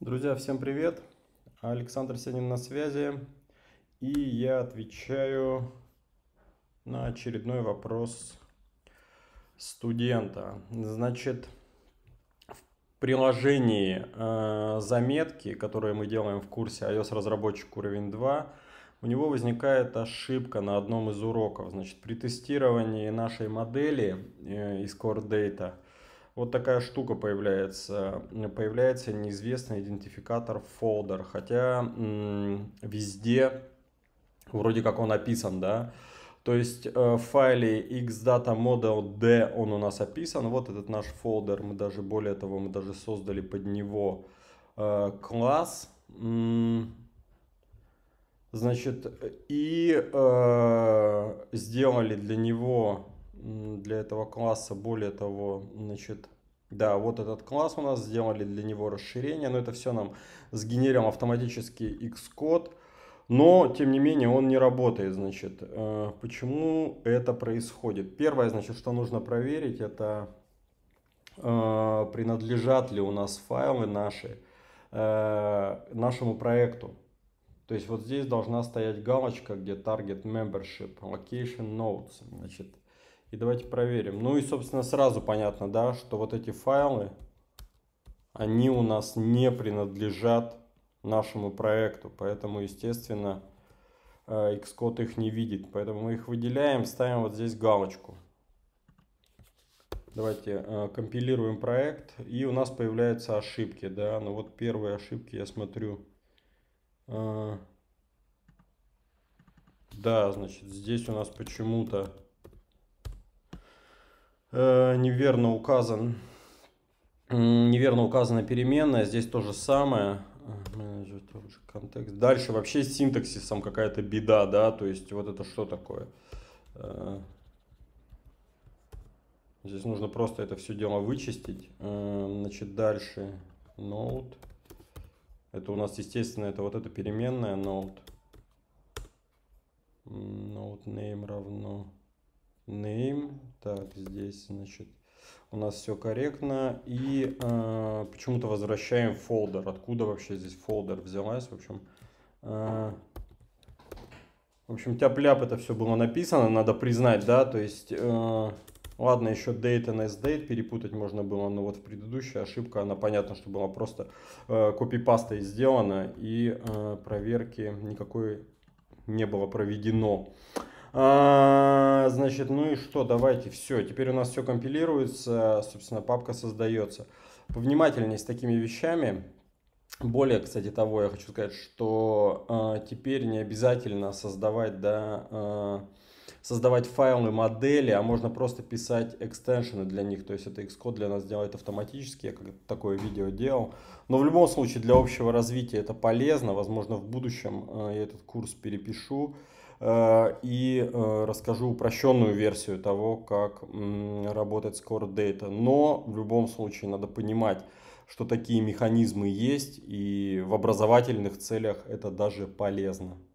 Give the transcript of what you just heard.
Друзья, всем привет! Александр Сенин на связи. И я отвечаю на очередной вопрос студента. Значит, в приложении э, заметки, которые мы делаем в курсе iOS разработчик уровень 2, у него возникает ошибка на одном из уроков. Значит, при тестировании нашей модели э, из Core Data – вот такая штука появляется. Появляется неизвестный идентификатор folder, хотя везде вроде как он описан, да. То есть э, в файле xdata model он у нас описан. Вот этот наш "folder", мы даже более того, мы даже создали под него э, класс. Значит, и э, сделали для него для этого класса. Более того, значит, да, вот этот класс у нас сделали для него расширение, но это все нам сгенерим автоматически Xcode. Но, тем не менее, он не работает, значит. Э, почему это происходит? Первое, значит, что нужно проверить, это э, принадлежат ли у нас файлы наши э, нашему проекту. То есть вот здесь должна стоять галочка, где Target Membership, Location Notes. Значит, и давайте проверим. Ну и, собственно, сразу понятно, да, что вот эти файлы, они у нас не принадлежат нашему проекту. Поэтому, естественно, э, Xcode их не видит. Поэтому мы их выделяем, ставим вот здесь галочку. Давайте э, компилируем проект. И у нас появляются ошибки, да. Ну вот первые ошибки я смотрю. Э, да, значит, здесь у нас почему-то Э, неверно указан, неверно указана переменная, здесь то же самое. Контекст. Дальше вообще с синтаксисом какая-то беда, да, то есть вот это что такое? Э, здесь нужно просто это все дело вычистить. Э, значит, дальше node. Это у нас, естественно, это вот эта переменная node. Node name равно name. Так, здесь, значит, у нас все корректно. И э, почему-то возвращаем фолдер. Откуда вообще здесь фолдер взялась? В общем, э, в общем тяп-ляп это все было написано, надо признать, да? То есть, э, ладно, еще date and sdate перепутать можно было, но вот в предыдущая ошибка, она понятно, что была просто э, копипастой сделана. И э, проверки никакой не было проведено. А, значит, ну и что, давайте, все, теперь у нас все компилируется, собственно, папка создается. Повнимательнее с такими вещами. Более, кстати, того, я хочу сказать, что а, теперь не обязательно создавать, да, а, создавать файлы, модели, а можно просто писать экстеншены для них. То есть это Xcode для нас делает автоматически, я как такое видео делал. Но в любом случае для общего развития это полезно. Возможно, в будущем а, я этот курс перепишу. Э, и э, расскажу упрощенную версию того, как работать с Core Data. Но в любом случае надо понимать, что такие механизмы есть, и в образовательных целях это даже полезно.